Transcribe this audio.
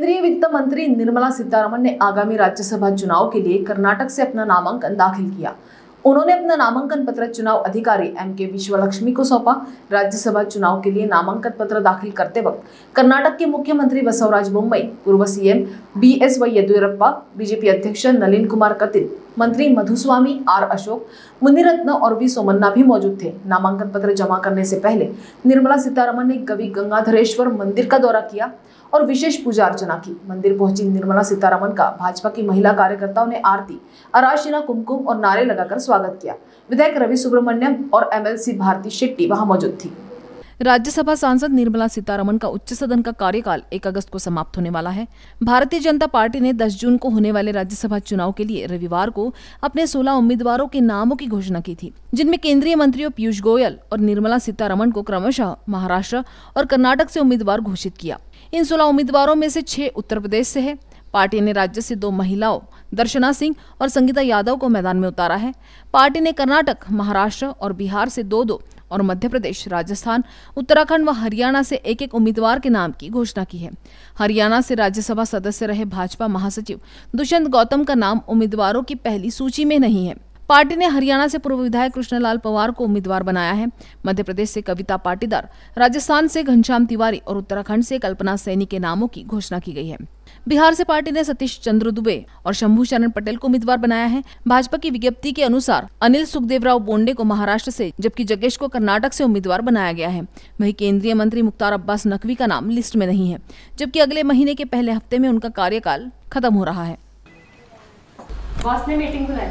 केंद्रीय वित्त मंत्री निर्मला सीतारमन ने आगामी राज्यसभा चुनाव के लिए कर्नाटक से अपना नामांकन दाखिल किया उन्होंने अपना नामांकन पत्र चुनाव अधिकारी एम के विश्वलक्ष्मी को सौंपा राज्यसभा चुनाव के लिए नामांकन पत्र दाखिल करते वक्त कर्नाटक के मुख्यमंत्री बसवराज बोम्बई पूर्व CM B S Y Yediyurappa BJP अध्यक्ष नलिन कुमार कतिल मंत्री मधुस्वामी आर अशोक मुनिरत्न और वी सोमन्ना भी मौजूद थे नामांकन पत्र जमा करने से पहले निर्मला सीतारमन ने कवि गंगाधरेश्वर मंदिर का दौरा किया और विशेष पूजा अर्चना की मंदिर पहुंची निर्मला सीतारमन का भाजपा की महिला कार्यकर्ताओं ने आरती अराशिना कुमकुम और नारे लगाकर स्वागत किया विधायक रवि सुब्रमण्यम और एमएलसी भारती शेट्टी वहां मौजूद थी राज्यसभा सांसद निर्मला सीतारमन का उच्च सदन का कार्यकाल 1 अगस्त को समाप्त होने वाला है भारतीय जनता पार्टी ने 10 जून को होने वाले राज्यसभा चुनाव के लिए रविवार को अपने 16 उम्मीदवारों के नामों की घोषणा की थी जिनमें केंद्रीय मंत्रियों पीयूष गोयल और निर्मला सीतारमन को क्रमशः महाराष्ट्र और कर्नाटक से उम्मीदवार घोषित किया इन सोलह उम्मीदवारों में से छह उत्तर प्रदेश से है पार्टी ने राज्य से दो महिलाओं दर्शना सिंह और संगीता यादव को मैदान में उतारा है पार्टी ने कर्नाटक महाराष्ट्र और बिहार से दो दो और मध्य प्रदेश राजस्थान उत्तराखंड व हरियाणा से एक एक उम्मीदवार के नाम की घोषणा की है हरियाणा से राज्यसभा सदस्य रहे भाजपा महासचिव दुष्यंत गौतम का नाम उम्मीदवारों की पहली सूची में नहीं है पार्टी ने हरियाणा से पूर्व विधायक कृष्णलाल पवार को उम्मीदवार बनाया है मध्य प्रदेश से कविता पाटीदार राजस्थान से घनश्याम तिवारी और उत्तराखंड से कल्पना सैनी के नामों की घोषणा की गई है बिहार से पार्टी ने सतीश चंद्र दुबे और शंभू शरण पटेल को उम्मीदवार बनाया है भाजपा की विज्ञप्ति के अनुसार अनिल सुखदेवराव बोंडे को महाराष्ट्र से जबकि जगेश को कर्नाटक से उम्मीदवार बनाया गया है वहीं केंद्रीय मंत्री मुख्तार अब्बास नकवी का नाम लिस्ट में नहीं है जबकि अगले महीने के पहले हफ्ते में उनका कार्यकाल खत्म हो रहा है बॉस ने मीटिंग बुलाई